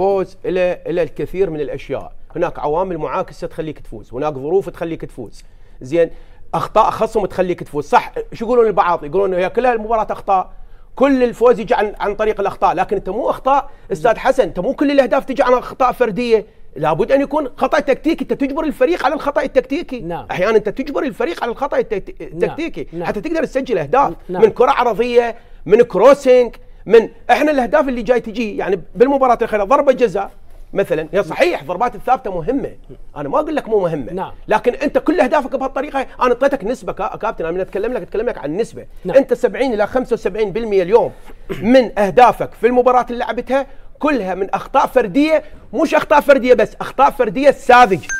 الفوز الى الى الكثير من الاشياء هناك عوامل معاكسه تخليك تفوز هناك ظروف تخليك تفوز زين اخطاء خصم تخليك تفوز صح شو يقولون البعض يقولون هي كلها المباراه اخطاء كل الفوز يجي عن عن طريق الاخطاء لكن انت مو اخطاء استاذ حسن انت مو كل الاهداف تجي عن اخطاء فرديه لابد ان يكون خطا تكتيكي انت تجبر الفريق على الخطا التكتيكي نعم. احيانا انت تجبر الفريق على الخطا التكتيكي نعم. حتى نعم. تقدر تسجل اهداف نعم. من كره عرضيه من كروسنج من احنا الاهداف اللي جاي تجي يعني بالمباراه الاخيره ضربه جزاء مثلا هي صحيح ضربات الثابته مهمه انا ما اقول لك مو مهمه نعم. لكن انت كل اهدافك بهالطريقه انا اعطيتك نسبه كابتن انا اتكلم لك اتكلم لك عن نسبه نعم. انت 70 الى 75% اليوم من اهدافك في المباراه اللي لعبتها كلها من اخطاء فرديه مش اخطاء فرديه بس اخطاء فرديه ساذجه